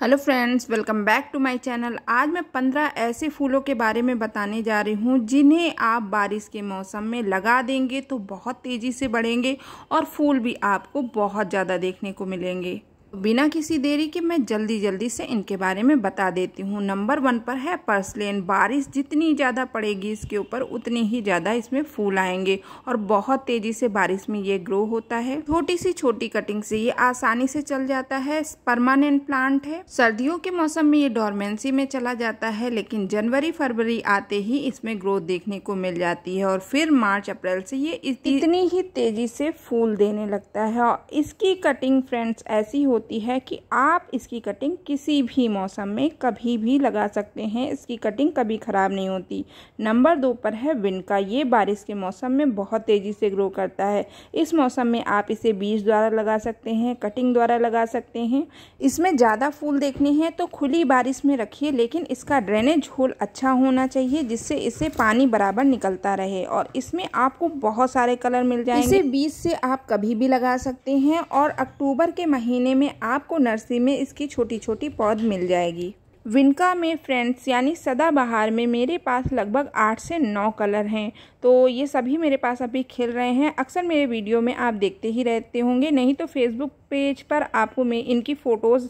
hello friends welcome back to my channel आज मैं पंद्रह ऐसे फूलों के बारे में बताने जा रही हूँ जिन्हें आप बारिश के मौसम में लगा देंगे तो बहुत तेज़ी से बढ़ेंगे और फूल भी आपको बहुत ज़्यादा देखने को मिलेंगे बिना किसी देरी के मैं जल्दी जल्दी से इनके बारे में बता देती हूँ नंबर वन पर है पर्सलेन बारिश जितनी ज़्यादा पड़ेगी इसके ऊपर उतनी ही ज़्यादा इसमें फूल आएंगे और बहुत तेज़ी से बारिश में ये ग्रो होता है छोटी सी छोटी कटिंग से ये आसानी से चल जाता है परमानेंट प्लांट है सर्दियों के मौसम में ये डॉर्मेंसी में चला जाता है लेकिन जनवरी फरवरी आते ही इसमें ग्रोथ देखने को मिल जाती है और फिर मार्च अप्रैल से ये इतनी ही तेज़ी से फूल देने लगता है और इसकी कटिंग फ्रेंड्स ऐसी होती होती है कि आप इसकी कटिंग किसी भी मौसम में कभी भी लगा सकते हैं इसकी कटिंग कभी ख़राब नहीं होती नंबर दो पर है का ये बारिश के मौसम में बहुत तेज़ी से ग्रो करता है इस मौसम में आप इसे बीज द्वारा लगा सकते हैं कटिंग द्वारा लगा सकते हैं इसमें ज़्यादा फूल देखने हैं तो खुली बारिश में रखिए लेकिन इसका ड्रेनेज होल अच्छा होना चाहिए जिससे इसे पानी बराबर निकलता रहे और इसमें आपको बहुत सारे कलर मिल जाएंगे इसे बीज से आप कभी भी लगा सकते हैं और अक्टूबर के महीने में में आपको नर्सरी में इसकी छोटी छोटी पौध मिल जाएगी विनका में फ्रेंड्स यानी सदाबहार में मेरे पास लगभग आठ से नौ कलर हैं तो ये सभी मेरे पास अभी खिल रहे हैं अक्सर मेरे वीडियो में आप देखते ही रहते होंगे नहीं तो फेसबुक पेज पर आपको मैं इनकी फ़ोटोज़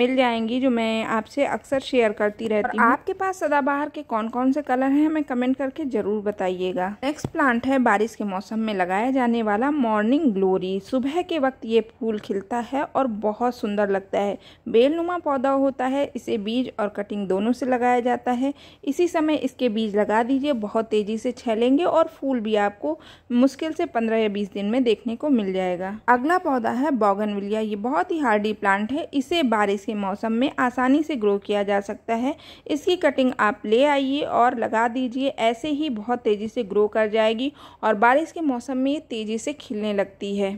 मिल जाएंगी जो मैं आपसे अक्सर शेयर करती रहती हूँ आपके पास सदाबहार के कौन कौन से कलर हैं हमें कमेंट करके ज़रूर बताइएगा नेक्स्ट प्लांट है बारिश के मौसम में लगाया जाने वाला मॉर्निंग ग्लोरी सुबह के वक्त ये फूल खिलता है और बहुत सुंदर लगता है बेलनुमा पौधा होता है इसे बीज और कटिंग दोनों से लगाया जाता है इसी समय इसके बीज लगा दीजिए बहुत तेज़ी से छलेंगे और फूल भी आपको मुश्किल से पंद्रह या बीस दिन में देखने को मिल जाएगा अगला पौधा है बॉगन बोगनविलिया ये बहुत ही हार्डी प्लांट है इसे बारिश के मौसम में आसानी से ग्रो किया जा सकता है इसकी कटिंग आप ले आइए और लगा दीजिए ऐसे ही बहुत तेज़ी से ग्रो कर जाएगी और बारिश के मौसम में ये तेज़ी से खिलने लगती है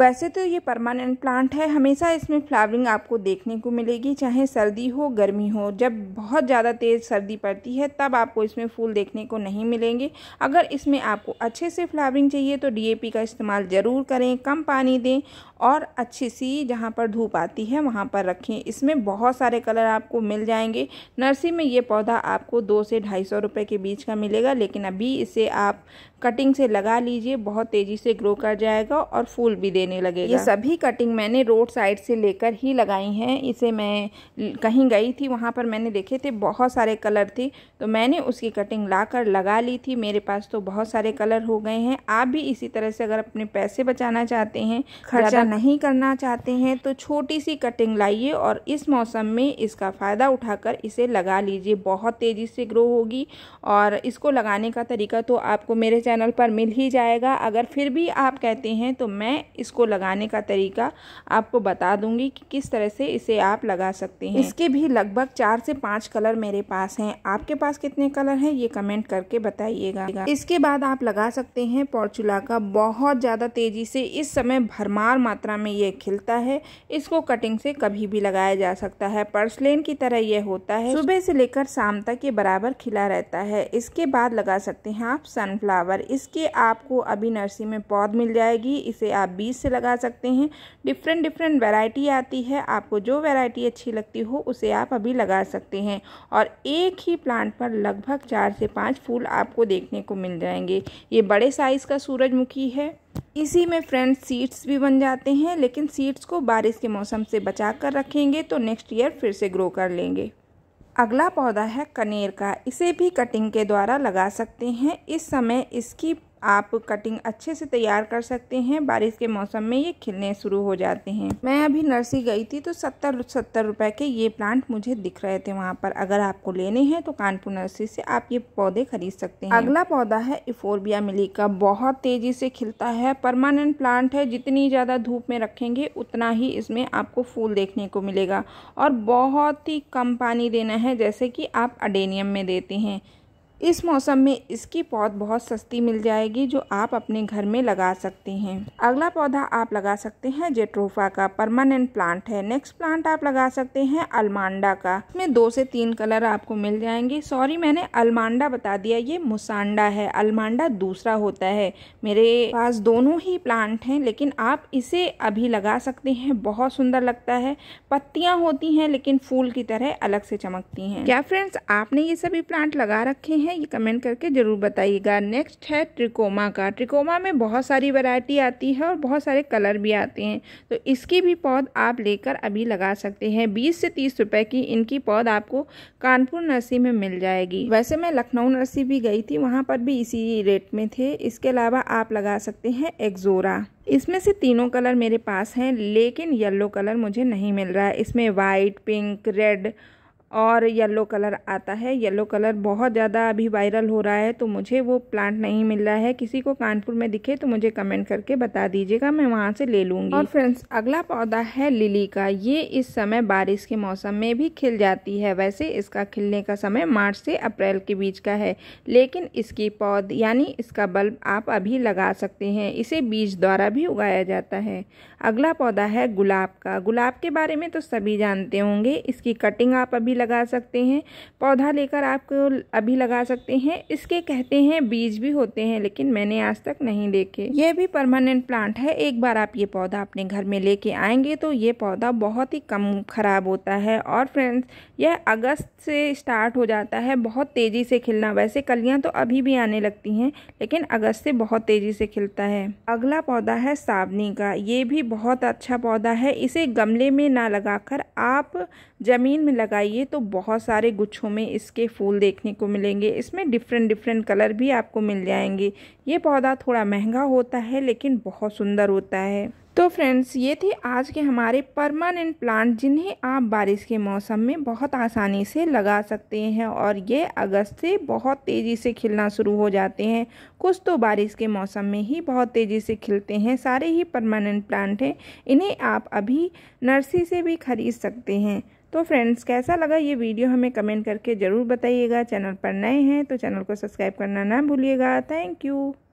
वैसे तो ये परमानेंट प्लांट है हमेशा इसमें फ्लावरिंग आपको देखने को मिलेगी चाहे सर्दी हो गर्मी हो जब बहुत ज़्यादा तेज़ सर्दी पड़ती है तब आपको इसमें फूल देखने को नहीं मिलेंगे अगर इसमें आपको अच्छे से फ्लावरिंग चाहिए तो डीएपी का इस्तेमाल ज़रूर करें कम पानी दें और अच्छी सी जहाँ पर धूप आती है वहाँ पर रखें इसमें बहुत सारे कलर आपको मिल जाएंगे नर्सरी में ये पौधा आपको दो से ढाई सौ रुपये के बीच का मिलेगा लेकिन अभी इसे आप कटिंग से लगा लीजिए बहुत तेज़ी से ग्रो कर जाएगा और फूल भी दे देने लगेगा ये सभी कटिंग मैंने रोड साइड से लेकर ही लगाई हैं इसे मैं कहीं गई थी वहाँ पर मैंने देखे थे बहुत सारे कलर थे तो मैंने उसकी कटिंग लाकर लगा ली थी मेरे पास तो बहुत सारे कलर हो गए हैं आप भी इसी तरह से अगर अपने पैसे बचाना चाहते हैं खर्चा नहीं करना चाहते हैं तो छोटी सी कटिंग लाइए और इस मौसम में इसका फ़ायदा उठाकर इसे लगा लीजिए बहुत तेज़ी से ग्रो होगी और इसको लगाने का तरीका तो आपको मेरे चैनल पर मिल ही जाएगा अगर फिर भी आप कहते हैं तो मैं इसको इसको लगाने का तरीका आपको बता दूंगी कि किस तरह से इसे आप लगा सकते हैं इसके भी लगभग चार से पाँच कलर मेरे पास हैं आपके पास कितने कलर हैं ये कमेंट करके बताइएगा इसके बाद आप लगा सकते हैं पॉर्चुला का बहुत ज़्यादा तेज़ी से इस समय भरमार मात्रा में ये खिलता है इसको कटिंग से कभी भी लगाया जा सकता है पर्सलेन की तरह यह होता है सुबह से लेकर शाम तक ये बराबर खिला रहता है इसके बाद लगा सकते हैं आप सनफ्लावर इसके आपको अभी नर्सरी में पौध मिल जाएगी इसे आप बीस से लगा सकते हैं डिफरेंट डिफरेंट वैरायटी आती है आपको जो वैरायटी अच्छी लगती हो उसे आप अभी लगा सकते हैं और एक ही प्लांट पर लगभग चार से पाँच फूल आपको देखने को मिल जाएंगे ये बड़े साइज़ का सूरजमुखी है इसी में फ्रेंड्स सीड्स भी बन जाते हैं लेकिन सीड्स को बारिश के मौसम से बचा कर रखेंगे तो नेक्स्ट ईयर फिर से ग्रो कर लेंगे अगला पौधा है कनेर का इसे भी कटिंग के द्वारा लगा सकते हैं इस समय इसकी आप कटिंग अच्छे से तैयार कर सकते हैं बारिश के मौसम में ये खिलने शुरू हो जाते हैं मैं अभी नर्सरी गई थी तो सत्तर सत्तर रुपए के ये प्लांट मुझे दिख रहे थे वहाँ पर अगर आपको लेने हैं तो कानपुर नर्सरी से आप ये पौधे खरीद सकते हैं अगला पौधा है इफोरबिया मिली का बहुत तेजी से खिलता है परमानेंट प्लांट है जितनी ज़्यादा धूप में रखेंगे उतना ही इसमें आपको फूल देखने को मिलेगा और बहुत ही कम पानी देना है जैसे कि आप अडेनियम में देते हैं इस मौसम में इसकी पौध बहुत सस्ती मिल जाएगी जो आप अपने घर में लगा सकते हैं अगला पौधा आप लगा सकते हैं जेट्रोफा का परमानेंट प्लांट है नेक्स्ट प्लांट आप लगा सकते हैं अलमांडा का इसमें दो से तीन कलर आपको मिल जाएंगे सॉरी मैंने अलमांडा बता दिया ये मुसांडा है अलमांडा दूसरा होता है मेरे पास दोनों ही प्लांट हैं लेकिन आप इसे अभी लगा सकते हैं बहुत सुंदर लगता है पत्तियाँ होती हैं लेकिन फूल की तरह अलग से चमकती हैं क्या फ्रेंड्स आपने ये सभी प्लांट लगा रखे हैं है ये कमेंट करके ज़रूर बताइएगा नेक्स्ट है ट्रिकोमा का ट्रिकोमा में बहुत सारी वैरायटी आती है और बहुत सारे कलर भी आते हैं तो इसकी भी पौध आप लेकर अभी लगा सकते हैं बीस से तीस रुपए की इनकी पौध आपको कानपुर नर्सी में मिल जाएगी वैसे मैं लखनऊ नर्सी भी गई थी वहाँ पर भी इसी रेट में थे इसके अलावा आप लगा सकते हैं एक्जोरा इसमें से तीनों कलर मेरे पास हैं लेकिन येलो कलर मुझे नहीं मिल रहा है इसमें वाइट पिंक रेड और येलो कलर आता है येलो कलर बहुत ज़्यादा अभी वायरल हो रहा है तो मुझे वो प्लांट नहीं मिल रहा है किसी को कानपुर में दिखे तो मुझे कमेंट करके बता दीजिएगा मैं वहाँ से ले लूँगी और फ्रेंड्स अगला पौधा है लिली का ये इस समय बारिश के मौसम में भी खिल जाती है वैसे इसका खिलने का समय मार्च से अप्रैल के बीच का है लेकिन इसकी पौध यानी इसका बल्ब आप अभी लगा सकते हैं इसे बीज द्वारा भी उगाया जाता है अगला पौधा है गुलाब का गुलाब के बारे में तो सभी जानते होंगे इसकी कटिंग आप अभी लगा सकते हैं पौधा लेकर आप अभी लगा सकते हैं इसके कहते हैं बीज भी होते हैं लेकिन मैंने आज तक नहीं देखे यह भी परमानेंट प्लांट है एक बार आप ये पौधा अपने घर में लेके आएंगे तो ये पौधा बहुत ही कम ख़राब होता है और फ्रेंड्स यह अगस्त से स्टार्ट हो जाता है बहुत तेज़ी से खिलना वैसे कलियाँ तो अभी भी आने लगती हैं लेकिन अगस्त से बहुत तेज़ी से खिलता है अगला पौधा है सावनी का ये भी बहुत अच्छा पौधा है इसे गमले में ना लगाकर आप ज़मीन में लगाइए तो बहुत सारे गुच्छों में इसके फूल देखने को मिलेंगे इसमें डिफरेंट डिफरेंट कलर भी आपको मिल जाएंगे ये पौधा थोड़ा महंगा होता है लेकिन बहुत सुंदर होता है तो फ्रेंड्स ये थे आज के हमारे परमानेंट प्लांट जिन्हें आप बारिश के मौसम में बहुत आसानी से लगा सकते हैं और ये अगस्त से बहुत तेज़ी से खिलना शुरू हो जाते हैं कुछ तो बारिश के मौसम में ही बहुत तेज़ी से खिलते हैं सारे ही परमानेंट प्लांट हैं इन्हें आप अभी नर्सरी से भी खरीद सकते हैं तो फ्रेंड्स कैसा लगा ये वीडियो हमें कमेंट करके ज़रूर बताइएगा चैनल पर नए हैं तो चैनल को सब्सक्राइब करना ना भूलिएगा थैंक यू